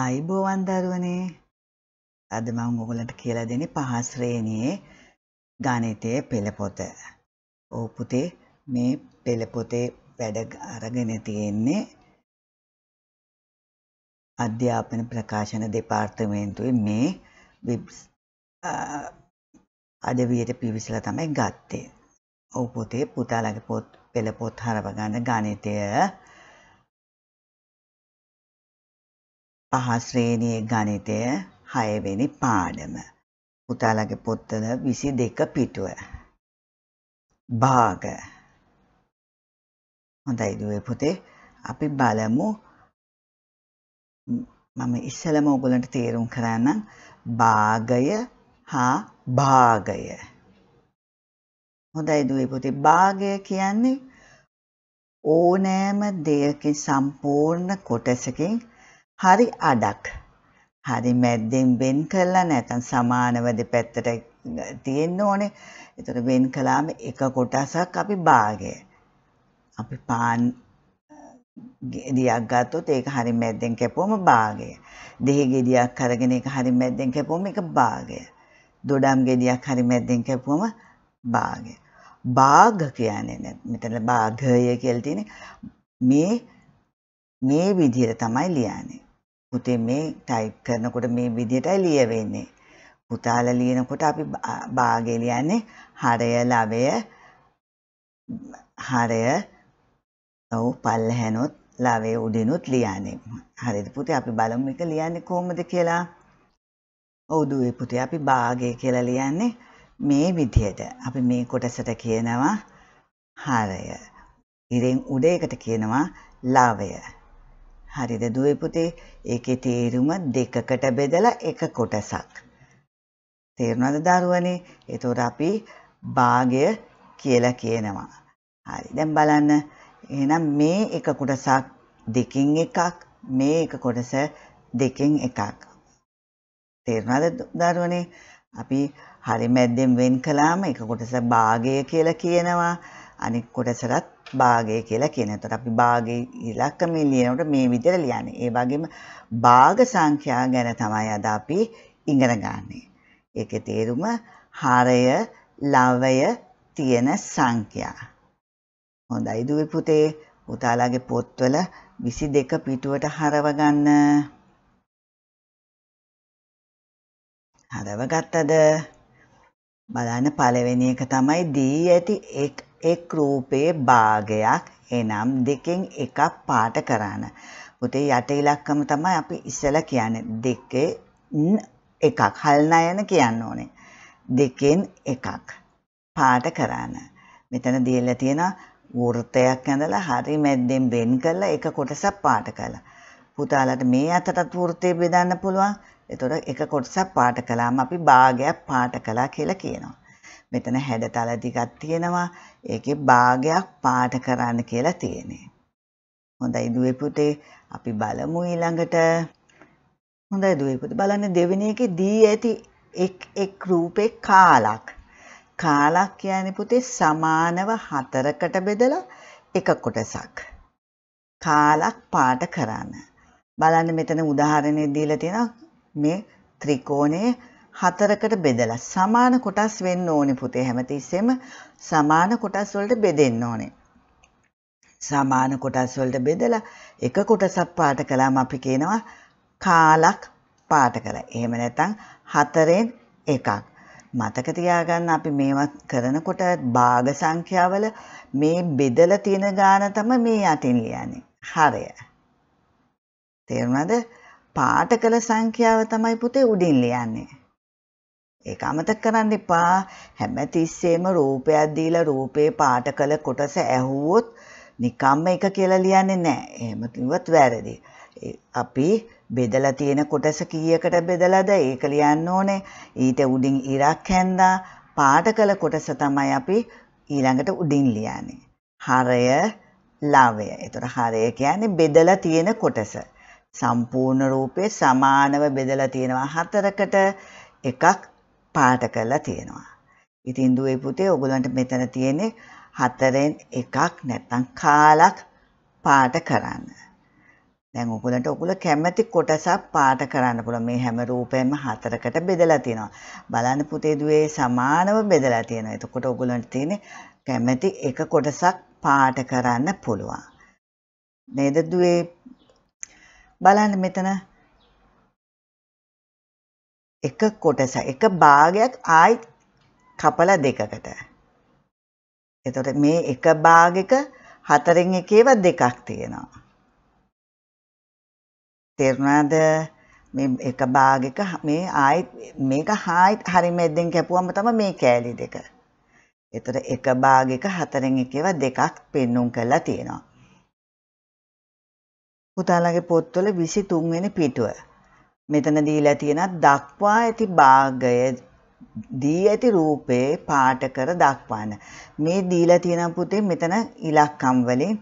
ආයිබෝවන් දරුවනේ අද මම ඔයගලන්ට කියලා දෙන්නේ පහ ශ්‍රේණියේ ගණිතයේ පෙළ පොත. ඔව් පුතේ මේ පෙළ පොතේ වැඩ අරගෙන තියෙන්නේ අධ්‍යාපන ප්‍රකාශන දෙපාර්තමේන්තුවේ මේ අදවියට පිවිසලා තමයි ගත්තේ. ඔව් පුතේ පුතාලගේ පොත් පෙළ පොත් හරව ගන්න ගණිතය පහ ශ්‍රේණියේ ගණිතය හයවෙනි පාඩම. පුතාලගේ පොත්වල විසි දෙක පිටුව. භාග හොඳයි දුවේ පොතේ අපි බලමු මම ඉස්සලම ඔගොලන්ට තේරුම් කරන්නම් භාගය හා භාගය. හොඳයි දුවේ පොතේ භාගය කියන්නේ ඕනෑම දෙයකින් සම්පූර්ණ කොටසකින් හරි අඩක්. හරි මැද්දෙන් වෙන් කරලා නැත්නම් සමානව දෙපැත්තට තියෙන්න ඕනේ. ඒතර වෙන් කළාම එක කොටසක් අපි භාගය. අපි පාන් ගෙඩියක් ගත්තොත් ඒක හරි මැද්දෙන් කැපුවම භාගය. දෙහි ගෙඩියක් අරගෙන ඒක හරි මැද්දෙන් කැපුවම ඒක භාගය. දොඩම් ගෙඩියක් හරි මැද්දෙන් කැපුවම භාගය. භාග කියන්නේ මෙතන භාගය කියලා තියෙන්නේ මේ මේ විදිහට තමයි ලියන්නේ. පුතේ මේ ටයිප් කරනකොට මේ විදිහටයි ලියවෙන්නේ. පුතාලා ලියනකොට අපි භාගය ලියන්නේ හරය, ලවය, හරය, ඔව් පල්ලහැනොත්, ලවය උඩිනුත් ලියන්නේ. හරිද පුතේ අපි බලමු මේක ලියන්නේ කොහොමද කියලා. ඔව් දුවේ පුතේ අපි භාගය කියලා ලියන්නේ මේ විදිහට. අපි මේ කොටසට කියනවා හරය. ඉරෙන් උඩ එකට කියනවා ලවය. හරිද දුවේ පුතේ ඒකේ තේරුම දෙකකට බෙදලා එක කොටසක් තේරුණාද දරුවනේ එතකොට අපි භාගය කියලා කියනවා හරි දැන් බලන්න එහෙනම් මේ එක කොටසක් දෙකෙන් එකක් මේ එක කොටස දෙකෙන් එකක් තේරුණාද දරුවනේ අපි හරි මැද්දෙන් වෙන් කළාම එක කොටස භාගය කියලා කියනවා අනික් කොටසටත් භාගය කියලා කියනවා. එතකොට අපි භාගයේ ඉලක්කමේ ලියනකොට මේ විදිහට ලියන්නේ. ඒ වගේම භාග සංඛ්‍යා ගැන තමයි අද අපි ඉගෙන ගන්නෙ. ඒකේ තේරුම හරය, ලවය තියෙන සංඛ්‍යා. හොඳයි දුවේ පුතේ පුතාලාගේ පොත්වල 22 පිටුවට හරව ගන්න. හරව ගත්තද? බලන්න පළවෙනි එක තමයි දී ඇති එක් එක් රූපයේ භාගයක් එනම් දෙකෙන් එකක් පාට කරන්න. පුතේ යට ඉලක්කම තමයි අපි ඉස්සලා කියන්නේ. දෙකේ එකක් හල්නයන කියන්න ඕනේ. දෙකෙන් එකක් පාට කරන්න. මෙතන දීලා තියෙනවා වෘතයක් ඇඳලා හරි මැද්දෙන් බෙන් කරලා එක කොටසක් පාට කළා. පුතාලට මේ අතටත් වෘතේ බෙදන්න පුළුවන්. එතකොට එක කොටසක් පාට කළාම අපි භාගයක් පාට කළා කියලා කියනවා. මෙතන හැඩතල ටිකක් තියෙනවා. ඒකේ භාගයක් පාට කරන්න කියලා තියෙන්නේ. හොඳයි දුවේ පුතේ අපි බලමු ඊළඟට. හොඳයි දුවේ පුතේ බලන්න දෙවෙනි එකේ දී ඇති එක් එක් රූපේ කාලක්. කාලක් කියන්නේ පුතේ සමානව හතරකට බෙදලා එක කොටසක්. කාලක් පාට කරන්න. බලන්න මෙතන උදාහරණයක් දීලා තියෙනවා මේ ත්‍රිකෝණයේ හතරකට බෙදලා සමාන කොටස් වෙන්න ඕනේ පුතේ හැමතිස්සෙම සමාන කොටස් වලට බෙදෙන්න ඕනේ. සමාන කොටස් වලට බෙදලා එක කොටසක් පාට කළාම අපි කියනවා කාලක් පාට කළා. එහෙම නැත්නම් හතරෙන් එකක්. මතක තියාගන්න අපි මේවා කරනකොට භාග සංඛ්‍යාවල මේ බෙදලා තියෙන ගාන තමයි මේ යටින් ලියන්නේ. හරය. තේරුණාද? පාට කළ සංඛ්‍යාව තමයි පුතේ උඩින් ලියන්නේ. ඒක අමතක කරන්න එපා. හැමතිස්සෙම රූපයක් දීලා රූපේ පාට කළ කොටස ඇහුවොත් නිකම්ම එක කියලා ලියන්නේ නැහැ. එහෙම කිව්වත් වැරදි. අපි බෙදලා තියෙන කොටස කීයකට බෙදලාද ඒක ලියන්න ඕනේ. ඊට උඩින් ඉරක් හැන්දා පාට කළ කොටස තමයි අපි ඊළඟට උඩින් ලියන්නේ. හරය, ලාවය. ඒතර හරය කියන්නේ බෙදලා තියෙන කොටස. සම්පූර්ණ රූපේ සමානව බෙදලා තියෙනවා හතරකට එකක් පාට කරලා තියෙනවා. ඉතින් දුවේ පුතේ ඔයගොල්ලන්ට මෙතන තියෙන්නේ හතරෙන් එකක් නැත්තම් කාලක් පාට කරන්න. දැන් ඔයගොල්ලන්ට ඔයගොල්ලෝ කැමැති කොටසක් පාට කරන්න පුළුවන්. මේ හැම රූපයෙන්ම හතරකට බෙදලා තියෙනවා. බලන්න පුතේ දුවේ සමානව බෙදලා තියෙනවා. එතකොට ඔයගොල්ලන්ට තියෙන්නේ කැමැති එක කොටසක් පාට කරන්න පුළුවන්. නේද දුවේ? බලන්න මෙතන එක කොටස එක භාගයක් ආයිත් කපලා දෙකකට. එතකොට මේ එක භාගයක හතරෙන් එකේව දෙකක් තියෙනවා. තේරුණාද? මේ එක භාගයක මේ ආයිත් මේක හායිත් හරිමෙද්දෙන් කැපුවම තමයි මේ කෑලි දෙක. එතකොට එක භාගයක හතරෙන් එකේව දෙකක් පෙන්눔 කරලා තියෙනවා. පුතාලගේ පොත්වල 23 වෙනි පිටුව. මෙතන දීලා තියෙනත් දක්වා ඇති භාගය දී ඇති රූපේ පාට කර දක්වන්න. මේ දීලා තියෙන පුතේ මෙතන ඉලක්කම් වලින්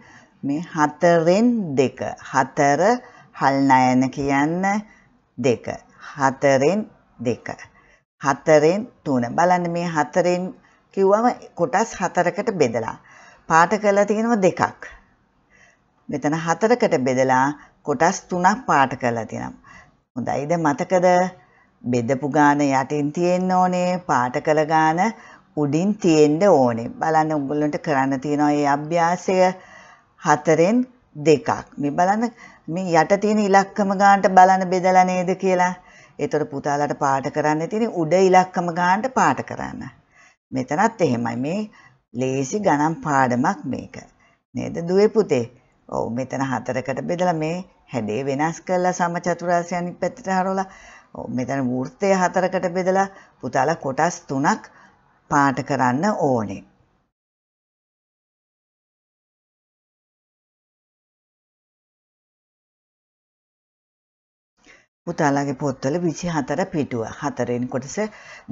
මේ හතරෙන් දෙක. හතර හල් නයන කියන්න දෙක. හතරෙන් දෙක. හතරෙන් තුන. බලන්න මේ හතරෙන් කිව්වම කොටස් හතරකට බෙදලා. පාට කරලා තියෙනවා දෙකක්. මෙතන හතරකට බෙදලා කොටස් තුනක් පාට කරලා තියෙනවා. හොඳයිද මතකද බෙදපු ගාන යටින් තියෙන්න ඕනේ පාට කළ ගාන උඩින් තියෙන්න ඕනේ බලන්න උගලන්ට කරන්න තියෙනවා මේ අභ්‍යාසය හතරෙන් දෙකක් මේ බලන්න මේ යට තියෙන ඉලක්කම ගානට බලන්න බෙදලා නේද කියලා ඒතර පුතාලාට පාට කරන්න තියෙන උඩ ඉලක්කම ගානට පාට කරන්න මෙතනත් එහෙමයි මේ ලේසි ගණන් පාඩමක් මේක නේද දුවේ පුතේ ඔව් මෙතන හතරකට බෙදලා මේ හැඩේ වෙනස් කරලා සමචතුරාස්‍ය අනිත් පැත්තට හරවලා මෙතන වෘත්තය හතරකට බෙදලා පුතාලා කොටස් තුනක් පාට කරන්න ඕනේ. පුතාලාගේ පොත්වල 24 පිටුව. හතරෙන් කොටස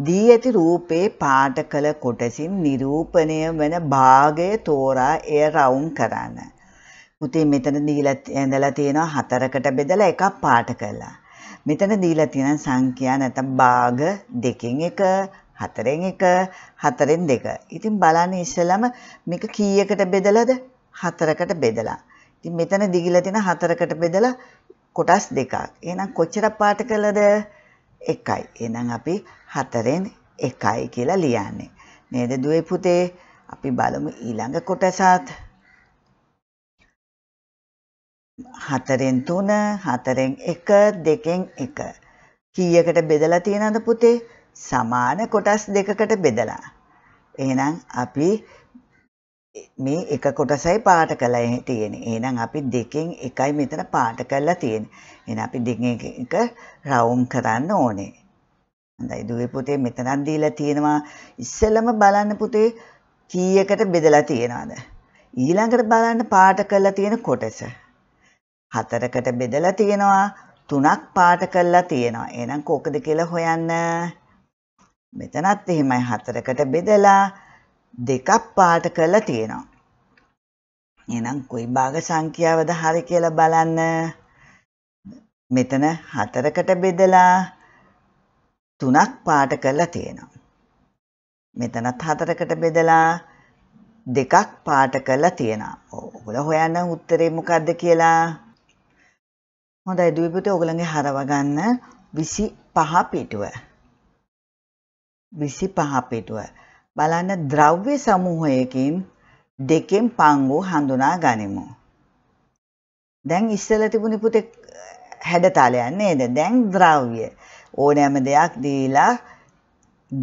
දී ඇති රූපේ පාට කළ කොටසින් නිරූපණය වන භාගය තෝරා එය රවුම් කරන්න. පුතේ මෙතන දීලා ඇඳලා තියෙනවා හතරකට බෙදලා එකක් පාට කළා. මෙතන දීලා තියෙන සංඛ්‍යා නැත්නම් භාග දෙකෙන් එක හතරෙන් එක හතරෙන් දෙක. ඉතින් බලන්න ඉස්සෙල්ලම මේක කීයකට බෙදලාද? හතරකට බෙදලා. ඉතින් මෙතන දිගිලා තියෙන හතරකට බෙදලා කොටස් දෙකක්. එහෙනම් කොච්චර පාට කළද? එකයි. එහෙනම් අපි හතරෙන් එකයි කියලා ලියන්නේ. නේද දුවේ පුතේ? අපි බලමු ඊළඟ කොටසත්. හතරෙන් තුන හතරෙන් එක දෙකෙන් එක. කීයකට බෙදලා තියෙනද පුතේ? සමාන කොටස් දෙකකට බෙදලා. එහෙනම් අපි මේ එක කොටසයි පාට කළා තියෙන්නේ. එහෙනම් අපි දෙකෙන් එකයි මෙතන පාට කරලා තියෙන්නේ. එහෙනම් අපි දෙකෙන් එක රවුම් කරන්න ඕනේ. හොඳයි දුවේ පුතේ මෙතනක් දීලා තියෙනවා. ඉස්සෙල්ලම බලන්න පුතේ කීයකට බෙදලා තියෙනවද? ඊළඟට බලන්න පාට කරලා තියෙන කොටස. හතරකට බෙදලා තියෙනවා තුනක් පාට කරලා තියෙනවා. එහෙනම් කෝකද කියලා හොයන්න. මෙතනත් එහෙමයි හතරකට බෙදලා දෙකක් පාට කරලා තියෙනවා. එහෙනම් කොයි භාග සංඛ්‍යාවද හරි කියලා බලන්න. මෙතන හතරකට බෙදලා තුනක් පාට කරලා තියෙනවා. මෙතනත් හතරකට බෙදලා දෙකක් පාට කරලා තියෙනවා. ඔයගොල්ලෝ හොයන්න උත්තරේ මොකද්ද කියලා හොඳයි දුවේ පුතේ ඔයගලගේ හරව ගන්න 25 පිටුව 25 පිටුව බලන්න ද්‍රව්‍ය සමූහයකින් දෙකෙන් පංගු හඳුනා ගනිමු දැන් ඉස්සෙල්ලා තිබුණේ පුතේ හැඩතලයක් නේද දැන් ද්‍රව්‍ය ඕනෑම දෙයක් දීලා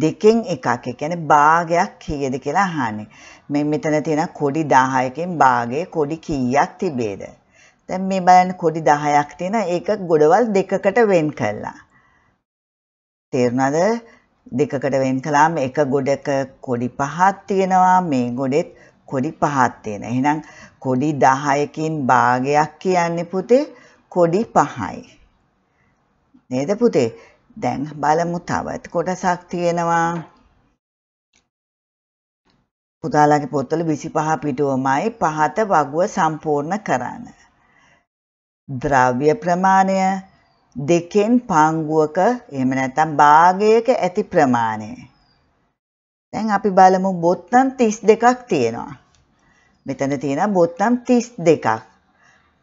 දෙකෙන් එකක් ඒ කියන්නේ භාගයක් කීයද කියලා අහන්නේ. මේ මෙතන තියෙන කොඩි 10කින් භාගයේ කොඩි කීයක් තිබේද? දැන් මේ බලන්න කොඩි 10ක් තියෙනවා. ඒක ගොඩවල් දෙකකට වෙන් කළා. තේරුණාද? දෙකකට වෙන් කළාම එක ගොඩක කොඩි 5ක් තියෙනවා. මේ ගොඩෙත් කොඩි 5ක් තියෙනවා. එහෙනම් කොඩි 10කින් භාගයක් කියන්නේ පුතේ කොඩි 5යි. නේද පුතේ? දැන් බලමු තවත් කොටසක් තියෙනවා. පුතාලාගේ පොත්වල 25 පිටුවමයි පහත වගුව සම්පූර්ණ කරන්නේ. ද්‍රව්‍ය ප්‍රමාණය දෙකෙන් පංගුවක එහෙම නැත්නම් භාගයක ඇති ප්‍රමාණය. දැන් අපි බලමු බොත්තම් 32ක් තියෙනවා. මෙතන තියෙනවා බොත්තම් 32ක්.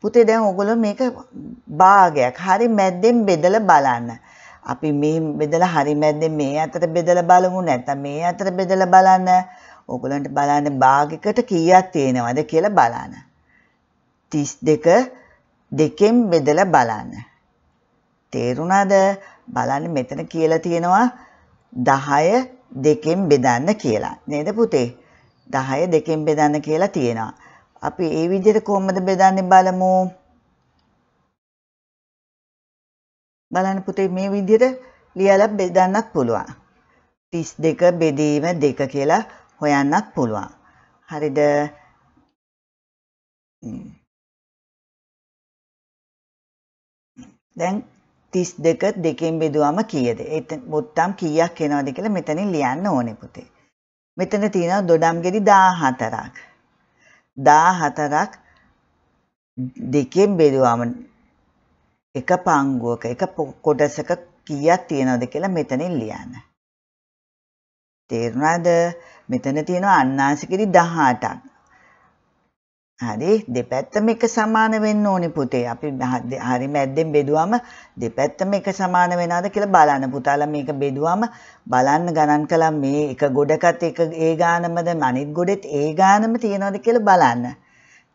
පුතේ දැන් ඔයගොල්ලෝ මේක භාගයක්. හරි මැද්දෙන් බෙදලා බලන්න. අපි මේ බෙදලා හරි මැද්දෙන් මේ අතට බෙදලා බලමු නැත්නම් මේ අතට බෙදලා බලන්න. ඔයගොල්ලන්ට බලන්න භාගයකට කීයක් තියෙනවද කියලා බලන්න. 32 දෙකෙන් බෙදලා බලන්න. තේරුණාද? බලන්න මෙතන කියලා තියෙනවා 10 දෙකෙන් බෙදන්න කියලා. නේද පුතේ? 10 දෙකෙන් බෙදන්න කියලා තියෙනවා. අපි ඒ විදිහට කොහොමද බෙදන්නේ බලමු. බලන්න පුතේ මේ විදිහට ලියලා බෙදන්නත් පුළුවන්. 32 බෙදීම 2 කියලා හොයන්නත් පුළුවන්. හරිද? දැන් 32 දෙකෙන් බෙදුවම කීයද? ඒත් මුත්තම් කීයක් එනවද කියලා මෙතනින් ලියන්න ඕනේ පුතේ. මෙතන තියෙනවා දොඩම් ගෙඩි 14ක්. 14ක් දෙකෙන් බෙදුවම එක පංගුවක එක කොටසක කීයක් තියෙනවද කියලා මෙතනින් ලියන්න. තේරුණාද? මෙතන තියෙනවා අන්නාසිකිරි 18ක්. හරි දෙපැත්තම එක සමාන වෙන්න ඕනි පුතේ. අපි හරි මැද්දෙන් බෙදුවම දෙපැත්තම එක සමාන වෙනවද කියලා බලන්න. පුතාලා මේක බෙදුවම බලන්න ගණන් කළා මේ එක ගොඩකත් එක ඒ ගානමද අනිත් ගොඩෙත් ඒ ගානම තියනවද කියලා බලන්න.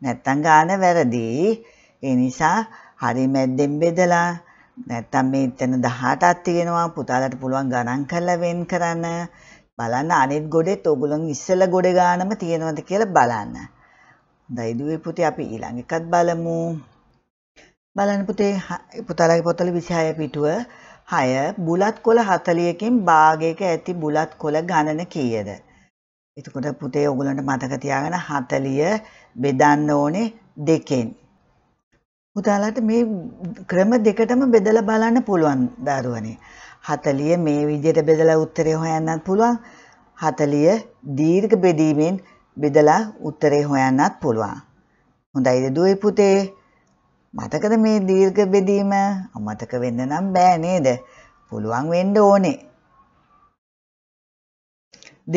නැත්තම් ගාන වැරදි. ඒ නිසා හරි මැද්දෙන් බෙදලා නැත්තම් මේ එතන 18ක් තියෙනවා. පුතාලාට පුළුවන් ගණන් කරලා වෙන් කරන්න. බලන්න අනිත් ගොඩෙත් ඕගොල්ලන් ඉස්සෙල්ලා ගොඩ ගානම තියනවද කියලා බලන්න. දයිදුවේ පුතේ අපි ඊළඟ එකත් බලමු. බලන්න පුතේ පුතාලගේ පොතල 26 පිටුව 6 බුලත් කොළ 40කින් භාගයක ඇති බුලත් කොළ ගණන කීයද? එතකොට පුතේ ඔයගලන්ට මතක තියාගන්න 40 බෙදන්න ඕනේ දෙකෙන්. පුතාලට මේ ක්‍රම දෙකටම බෙදලා බලන්න පුළුවන් දරුවනේ. 40 මේ විදිහට බෙදලා උත්තරේ හොයන්නත් පුළුවන්. 40 දීර්ඝ බෙදීමෙන් 40 බෙදලා උත්තරේ හොයන්නත් පුළුවන්. හොඳයි දුවේ පුතේ මතකද මේ දීර්ඝ බෙදීම අමතක වෙන්න නම් බෑ නේද? පුළුවන් වෙන්න ඕනේ.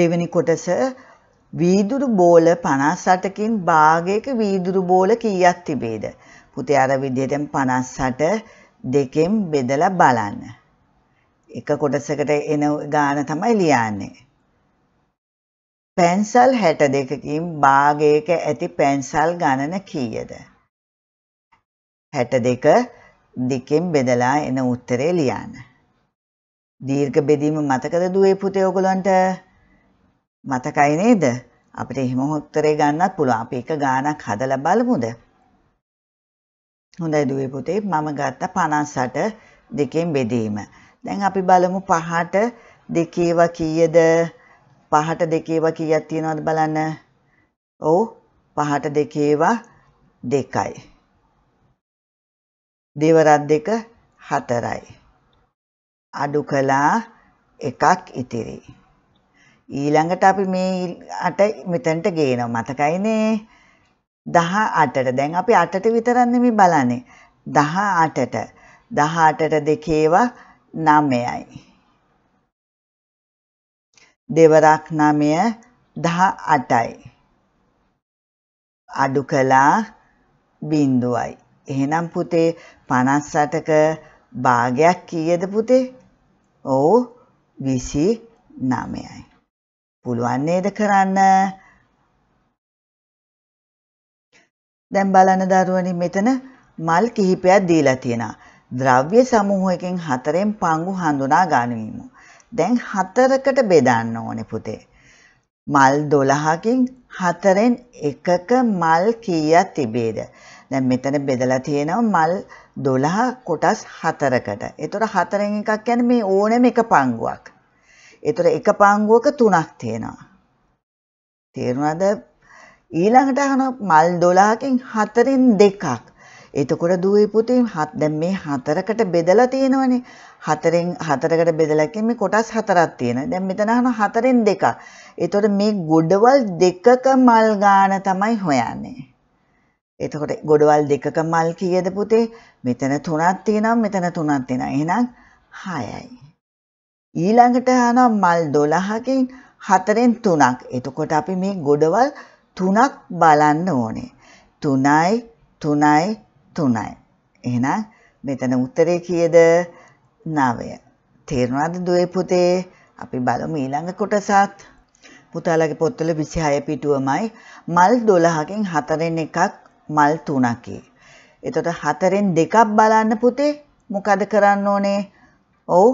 දෙවෙනි කොටස වීදුරු බෝල 58කින් භාගයක වීදුරු බෝල කීයක් තිබේද? පුතේ අර විදිහටම 58 දෙකෙන් බෙදලා බලන්න. එක කොටසකට එන ගාන තමයි ලියන්නේ. පැන්සල් හැට දෙකකින් භාගයක ඇති පැන්සල් ගණන කීයද? හැට දෙක දෙකෙන් බෙදලා එන උත්තරේ ලියන්න. දීර්ඝ බෙදීම මතකද දුවේ පුතේ ඔයගොල්ලන්ට? මතකයි නේද? අපිට එහෙම උත්තරේ ගන්නත් පුළුවන්. අපි එක ගාණක් හදලා බලමුද? හොඳයි දුවේ පුතේ මම ගත්ත 58 දෙකෙන් බෙදීම. දැන් අපි බලමු 5ට දෙකේවා කීයද? පහට දෙකේව කීයක් තියෙනවද බලන්න. ඔව් පහට දෙකේව දෙකයි. දෙවරක් දෙක හතරයි. අඩු කළා එකක් ඉතිරි. ඊළඟට අපි මේ අට මෙතනට ගේනවා මතකයිනේ 18ට දැන් අපි 8ට විතරක් නෙමෙයි බලන්නේ 18ට 18ට දෙකේව 9යි දෙවරක් නමය දහ අටයි. අඩු කලා බින්දුවයි. එහෙනම් පුතේ පනස් රටක භාගයක් කීයද පුතේ? ඔව් විසි නමයයි. පුළුවන් නේද කරන්න? දැන් බලන දරුවනි මෙතන මල් කිහිපයක් දීලා තියෙනවා. ද්‍රව්‍ය සමූහයකින් හතරෙන් පංගු හඳුනා ගනිමු. දැන් හතරකට බෙදන්න ඕනේ පුතේ. මල් 12කින් හතරෙන් එකක මල් කීයක් තිබේද? දැන් මෙතන බෙදලා තියෙනවා මල් 12 කොටස් හතරකට. ඒතර හතරෙන් එකක් කියන්නේ මේ ඕනෑම එක පංගුවක්. ඒතර එක පංගුවක තුනක් තියෙනවා. තේරුණාද? ඊළඟට අහනවා මල් 12කින් හතරෙන් දෙකක්. එතකොට දුවේ පුතේ හත් දැන් මේ හතරකට බෙදලා තියෙනවනේ. හතරෙන් හතරකට බෙදලා කියන්නේ කොටස් හතරක් තියෙනවා. දැන් මෙතන අහන හතරෙන් දෙකක්. එතකොට මේ ගොඩවල් දෙකක මල් ගාන තමයි හොයන්නේ. එතකොට ගොඩවල් දෙකක මල් කීයද පුතේ? මෙතන තුනක් තියෙනවා මෙතන තුනක් තියෙනවා. එහෙනම් 6යි. ඊළඟට අහනවා මල් 12කින් හතරෙන් තුනක්. එතකොට අපි මේ ගොඩවල් තුනක් බලන්න ඕනේ. 3යි 3යි තුනයි. එහෙනම් මෙතන උත්තරේ කියද නවය. තේරුණාද දුවේ පුතේ? අපි බලමු ඊළඟ කොටසත්. පුතාලගේ පොත්වල 26 පිටුවමයි මල් 12කින් හතරෙන් එකක් මල් 3කේ. එතකොට හතරෙන් දෙකක් බලන්න පුතේ මොකද කරන්න ඕනේ? ඔව්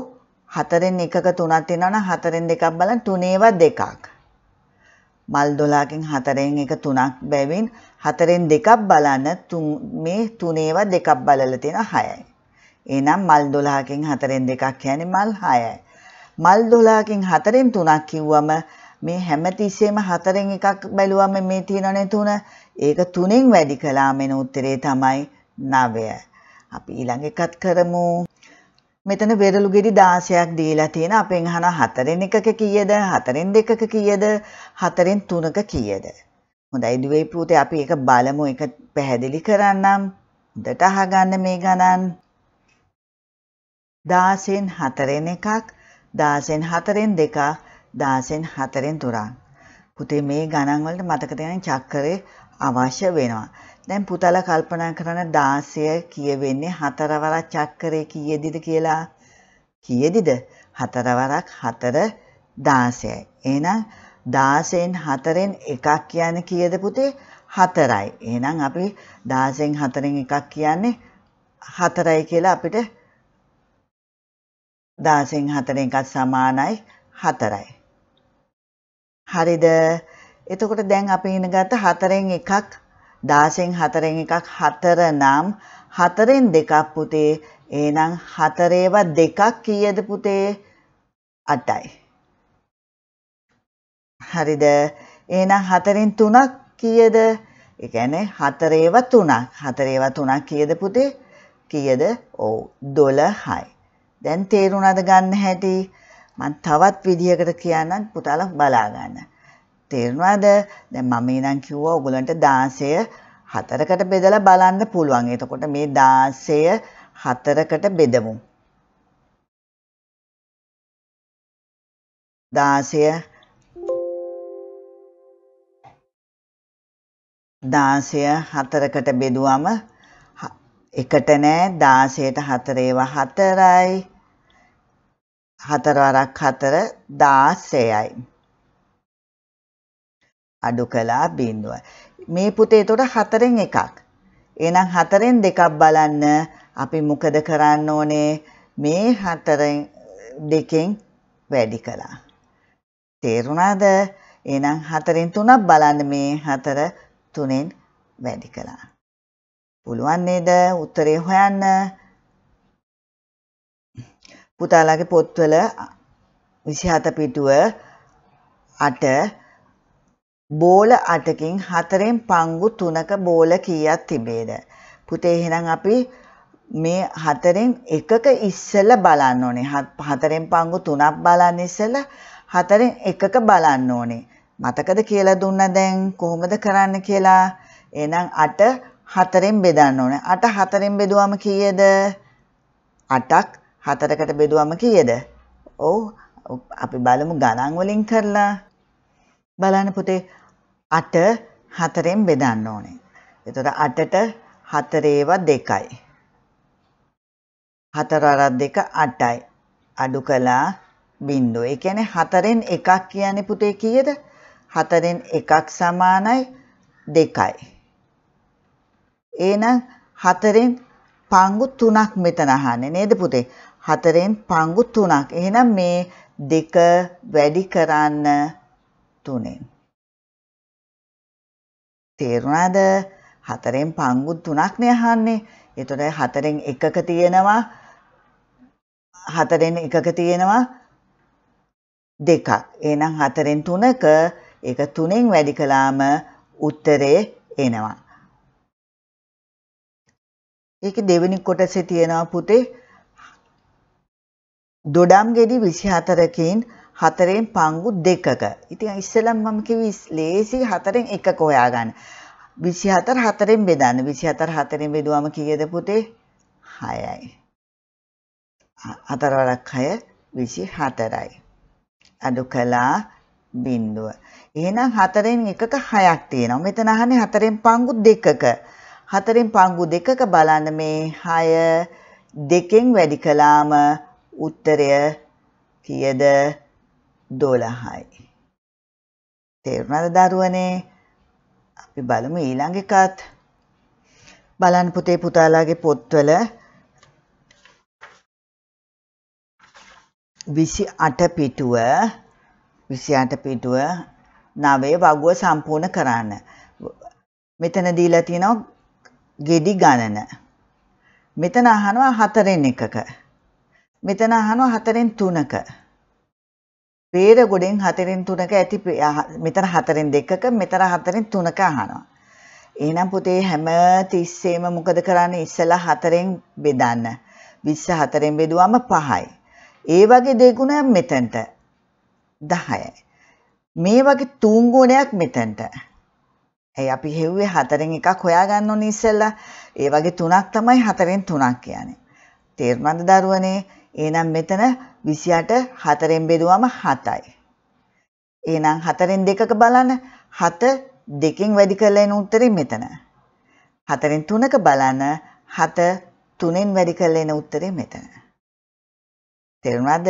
හතරෙන් එකක තුනක් තියෙනවනම් හතරෙන් දෙකක් බලන්න තුනේවා දෙකක්. මල් 12කින් 4න් එක 3ක් බැවින් 4න් දෙකක් බලන්න මේ තුනේවා දෙකක් බලලා තියෙන 6යි. එහෙනම් මල් 12කින් 4න් දෙකක් කියන්නේ මල් 6යි. මල් 12කින් 4න් 3ක් කිව්වම මේ හැමතිස්සෙම 4න් එකක් බැලුවම මේ තියෙනනේ 3. ඒක 3න් වැඩි කළාම එන උත්තරේ තමයි 9. අපි ඊළඟ එකත් කරමු. මෙතන බෙරළු ගෙඩි 16ක් දීලා තියෙන අපෙන් අහන හතරෙන් එකක කීයද හතරෙන් දෙකක කීයද හතරෙන් තුනක කීයද හොඳයි දුවේ පුතේ අපි ඒක බලමු ඒක පැහැදිලි කරන්නම් හොඳට අහගන්න මේ ගණන් 16න් හතරෙන් එකක් 16න් හතරෙන් දෙකක් 16න් හතරෙන් තුනක් පුතේ මේ ගණන් වලට මතක තියාගන්න චක්‍රය අවශ්‍ය වෙනවා දැන් පුතාලා කල්පනා කරන 16 කියවෙන්නේ හතරවරක් චක්‍රයේ කීයේද කියලා. කීයේද? හතරවරක් 4 16යි. එහෙනම් 16න් 4න් එකක් කියන්නේ කීයද පුතේ? 4යි. එහෙනම් අපි 16න් 4න් එකක් කියන්නේ 4යි කියලා අපිට 16න් 4න් එකක් සමානයි 4යි. හරිද? එතකොට දැන් අපි ඉගෙන ගත්ත 4න් එකක් දාසෙන් හතරෙන් එකක් හතර නම් හතරෙන් දෙකක් පුතේ එහෙනම් හතරේව දෙකක් කීයද පුතේ අටයි හරිද එහෙනම් හතරෙන් තුනක් කීයද ඒ කියන්නේ හතරේව තුනක් හතරේව තුනක් කීයද පුතේ කීයද ඔව් 12යි දැන් තේරුණාද ගන්න හැටි මම තවත් විදිහකට කියන්නම් පුතාලා බලා ගන්න තේරෙනවද? දැන් මම ඊනම් කිව්වා ඔයගලන්ට 16 හතරකට බෙදලා බලන්න පුළුවන්. එතකොට මේ 16 හතරකට බෙදමු. 16 16 හතරකට බෙදුවම එකට නෑ 16ට හතරේව හතරයි හතරවරක් හතර 16යි අඩු කළා බිඳුව. මේ පුතේ එතකොට හතරෙන් එකක්. එහෙනම් හතරෙන් දෙකක් බලන්න අපි මොකද කරන්න ඕනේ? මේ හතරෙන් දෙකෙන් වැඩි කළා. තේරුණාද? එහෙනම් හතරෙන් තුනක් බලන්න මේ හතර තුනෙන් වැඩි කළා. පුළුවන් නේද උත්තරේ හොයන්න? පුතාලාගේ පොත්වල 27 පිටුව 8 බෝල අටකින් හතරෙන් පංගු තුනක බෝල කීයක් තිබේද. පුතේ එහෙනම් අපි මේ හතරෙන් එකක ඉස්සල බලන්න ඕනේ. හතරෙන් පංගු තුනක් බලන්න ඉස්සල හතරෙන් එකක බලන්න ඕනේ. මතකද කියලා දුන්න දැන් කොහොමද කරන්න කියලා. එහෙනම් අට හතරෙන් බෙදන්න ඕනේ. අට හතරෙන් බෙදුවම කීයද? අටක් හතරකට බෙදුවම කීයද? ඔව් අපි බලමු ගණන් වලින් කරලා බලන්න පුතේ අට හතරෙන් බෙදන්න ඕනේ. එතකොට අටට හතරේව දෙකයි. හතර අරක් දෙක අටයි. අඩු කළා බින්දුව. ඒ කියන්නේ හතරෙන් එකක් කියන්නේ පුතේ කීයද? හතරෙන් එකක් සමානයි දෙකයි. එහෙනම් හතරෙන් පංගු තුනක් මෙතන අහන්නේ නේද පුතේ? හතරෙන් පංගු තුනක්. එහෙනම් මේ දෙක වැඩි කරන්න තුනෙන්. තේරුණාද? හතරෙන් පංගු තුනක්නේ අහන්නේ. ඒතොර හතරෙන් එකක තියෙනවා හතරෙන් එකක තියෙනවා දෙකක්. එහෙනම් හතරෙන් තුනක ඒක තුනෙන් වැඩි කළාම උත්තරේ එනවා. ඒක දෙවෙනි කොටසේ තියෙනවා පුතේ දොඩම් ගෙඩි 24කින් හතරෙන් පංගු දෙකක. ඉතින් ඉස්සෙල්ලම මම කිව්වේ ලේසි හතරෙන් එකක හොයාගන්න. 24 හතරෙන් බෙදන්න. 24 හතරෙන් බෙදුවම කීයද පුතේ? 6යි. හතර වරක් 6 24යි. අඩු කළා බිංදුව. එහෙනම් හතරෙන් එකක 6ක් තියෙනවා. මෙතන අහන්නේ හතරෙන් පංගු දෙකක. හතරෙන් පංගු දෙකක බලන්න මේ 6 දෙකෙන් වැඩි කළාම උත්තරය කීයද දොළහයි. තේරුණද දරුවනේ අපි බලමු ඊළඟ එකත් බලන්න පුතේ පුතාලාගේ පොත්වල විසි අට පිටුව විසි අට පිටුව නවේ වගුව සම්පූර්ණ කරන්න. මෙතන දීලා තියෙනවා ගෙඩි ගණන. මෙතන අහනවා හතරෙන් එකක. මෙතන අහනවා හතරෙන් තුනක. බේර ගොඩෙන් හතරෙන් තුනක ඇති මෙතන හතරෙන් දෙකක මෙතන හතරෙන් තුනක අහනවා. එහෙනම් පුතේ හැම තිස්සෙම මොකද කරන්නේ ඉස්සලා හතරෙන් බෙදන්න. 24ෙන් බෙදුවම 5යි. ඒ වගේ දෙගුණයක් මෙතෙන්ට 10යි. මේ වගේ තුන් ගුණයක් මෙතෙන්ට. ඇයි අපි හෙව්වේ හතරෙන් එකක් හොයාගන්න ඕනේ ඉස්සෙල්ලා. ඒ වගේ තුනක් තමයි හතරෙන් තුනක් කියන්නේ. තේරුණාද දරුවනේ? එහෙනම් මෙතන 28 4ෙන් බෙදුවම 7යි. එහෙනම් 4ෙන් දෙකක බලන්න 7 දෙකෙන් වැඩි කරලා එන උත්තරේ මෙතන. 4ෙන් 3ක බලන්න 7 3ෙන් වැඩි කරලා එන උත්තරේ මෙතන. තේරුණාද?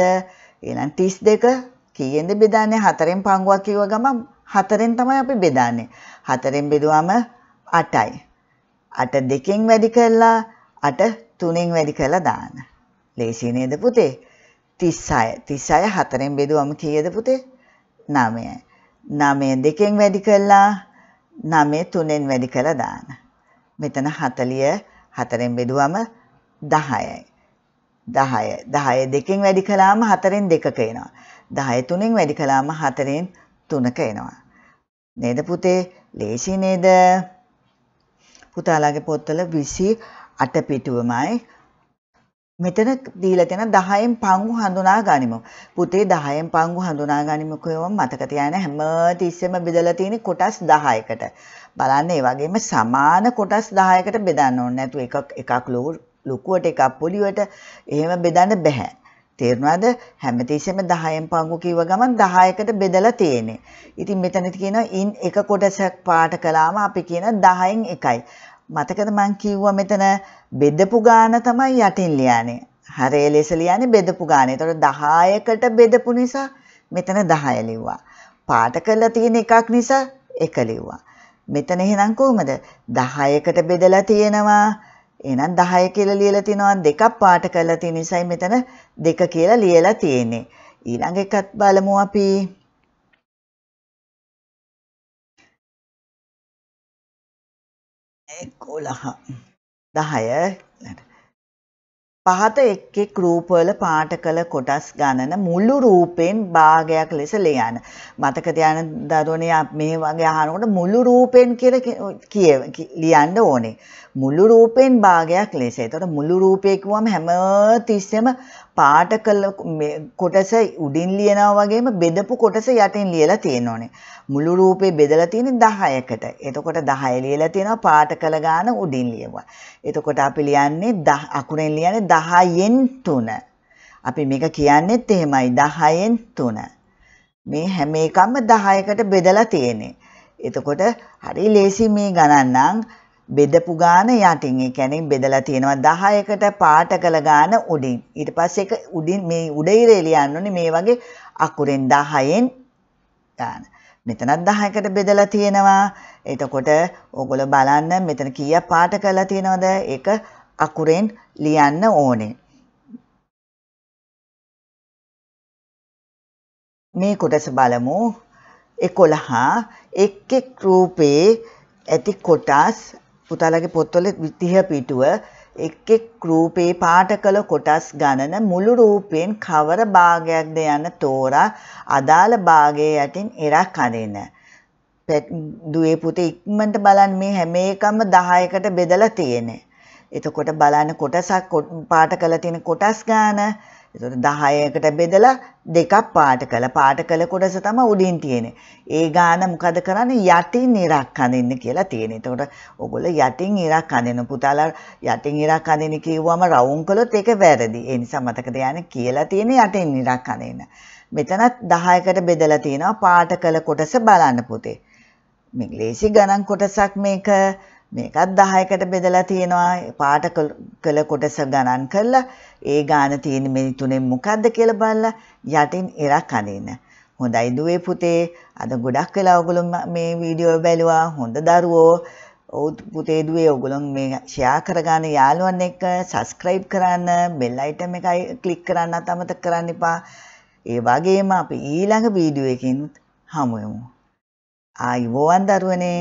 එහෙනම් 32 කීයෙන්ද බෙදන්නේ? 4ෙන් පංගුවක් කිව්ව ගමන් 4ෙන් තමයි අපි බෙදන්නේ. 4ෙන් බෙදුවම 8යි. 8 දෙකෙන් වැඩි කරලා 8 3ෙන් වැඩි කරලා දාන්න. ලේසි නේද පුතේ 36 36 හතරෙන් බෙදුවම කීයද පුතේ 9යි 9 දෙකෙන් වැඩි කළා 9 තුනෙන් වැඩි කළා දාන්න මෙතන 40 හතරෙන් බෙදුවම 10යි 10 10 දෙකෙන් වැඩි කළාම 4න් 2ක එනවා 10 තුනෙන් වැඩි කළාම 4න් 3ක එනවා නේද පුතේ ලේසි නේද පුතාලාගේ පොත්වල 28 පිටුවමයි මෙතන දීලා තියෙන 10න් පංගු හඳුනා ගනිමු. පුතේ 10න් පංගු හඳුනා ගනිමු කියවම මතක තියාගන්න හැම තිස්සෙම බෙදලා තියෙන කොටස් 10කට. බලන්න ඒ වගේම සමාන කොටස් 10කට බෙදන්න ඕනේ නැතු එකක් එකක් ලොකුවට එකක් පොඩිවට එහෙම බෙදන්න බෑ. තේරුණාද හැමතිස්සෙම 10න් පංගු කිව්ව ගමන් 10කට බෙදලා තියෙන්නේ. ඉතින් මෙතන කියනවා ඉන් එක කොටසක් පාට කළාම අපි කියන 10න් එකයි. මතකද මං කිව්වා මෙතන බෙදපු ගාන තමයි යටින් ලියන්නේ. හරය ලෙස ලියන්නේ බෙදපු ගාන. ඒතකොට 10කට බෙදපු නිසා මෙතන 10 ලිව්වා. පාට කරලා තියෙන එකක් නිසා 1 ලිව්වා. මෙතන එහෙනම් කොහමද 10කට බෙදලා තියෙනවා එහෙනම් 10 කියලා ලියලා තිනවා දෙකක් පාට කරලා තියෙන නිසායි මෙතන දෙක කියලා ලියලා තියෙන්නේ ඊළඟ එකත් බලමු අපි එක්කොලහ දහය පහත එක් එක් රූපවල පාට කළ කොටස් ගණන මුළු රූපෙන් භාගයක් ලෙස ලියන්න. මතක තියාගන්න දරුවනේ මේ වගේ අහනකොට මුළු රූපෙන් කියලා කියව ලියන්න ඕනේ. මුළු රූපෙන් භාගයක් ලෙස. ඒතකොට මුළු රූපේ කිව්වම හැම තිස්සෙම පාට කළ කොටස උඩින් ලියනවා වගේම බෙදපු කොටස යටින් ලියලා තියෙනෝනේ. මුළු රූපේ බෙදලා තියෙන්නේ 10කට. එතකොට 10 ලියලා තියෙනවා පාට කළ ගාන උඩින් ලියුවා. එතකොට අපි ලියන්නේ 10 අකුරෙන් ලියන්නේ 10න් 3. අපි මේක කියන්නේත් එහෙමයි 10න් 3. මේ හැම එකක්ම 10කට බෙදලා තියෙන්නේ. එතකොට හරි ලේසි මේ ගණන් නම් බෙදපු ගාන යටින් ඒ කියන්නේ බෙදලා තියෙනවා 10කට පාට කළ ගාන උඩින් ඊට පස්සේ ඒක උඩින් මේ උඩ ඉරේ ලියන්න ඕනේ මේ වගේ අකුරෙන් 10න් ගාන මෙතනත් 10කට බෙදලා තියෙනවා එතකොට ඕගොල්ලෝ බලන්න මෙතන කීයක් පාට කළා තියෙනවද ඒක අකුරෙන් ලියන්න ඕනේ මේ කොටස බලමු 11 එක් එක් රූපේ ඇති කොටස් පුතාලගේ පොත්වල තිහ පිටුව එක් එක් රූපේ පාට කළ කොටස් ගණන මුළු රූපයෙන් කවර භාගයක්ද යන තෝරා අදාළ භාගයේ යටින් එරක් අරින. දුවේ පුතේ ඉක්මනට බලන්න මේ හැම එකම 10කට බෙදලා තියෙන්නේ. එතකොට බලන්න කොටසක් පාට කළ තියෙන කොටස් ගාන එතකොට 10කට බෙදලා දෙකක් පාට කළ පාට කළ කොටස තමයි උඩින් තියෙන්නේ. ඒ ගාන මොකද කරන්නේ යටින් ඉරක් හඳින්න කියලා තියෙන්නේ. එතකොට ඔයගොල්ලෝ යටින් ඉරක් හඳින පුතාලා යටින් ඉරක් හඳින කිව්වම රවුම් කළොත් ඒක වැරදි. ඒ නිසා මතක තියාගන්න කියලා තියෙන්නේ යටින් ඉරක් හඳින්න. මෙතනත් 10කට බෙදලා තියෙනවා පාට කළ කොටස බලන්න පුතේ. මේ ලේසි ගණන් කොටසක් මේක මේකත් 10කට බෙදලා තියෙනවා පාට කළ කොටස ගණන් කරලා ඒ ගාන තියෙන මේ තුනෙන් මොකද්ද කියලා බලලා යටින් ඉරක් අඳින්න. හොඳයි දුවේ පුතේ අද ගොඩක් වෙලා ඔයගොල්ලෝ මේ වීඩියෝ බැලුවා හොඳ දරුවෝ ඔවුත් පුතේ දුවේ ඔයගොල්ලෝ මේ ෂෙයා කරගන්න යාළුවන් එක්ක subscribe කරන්න bell item එකයි click කරන්න අමතක කරන්න එපා. ඒ වගේම අපි ඊළඟ වීඩියෝ එකකින් හමු වෙමු. ආයුබෝවන් දරුවනේ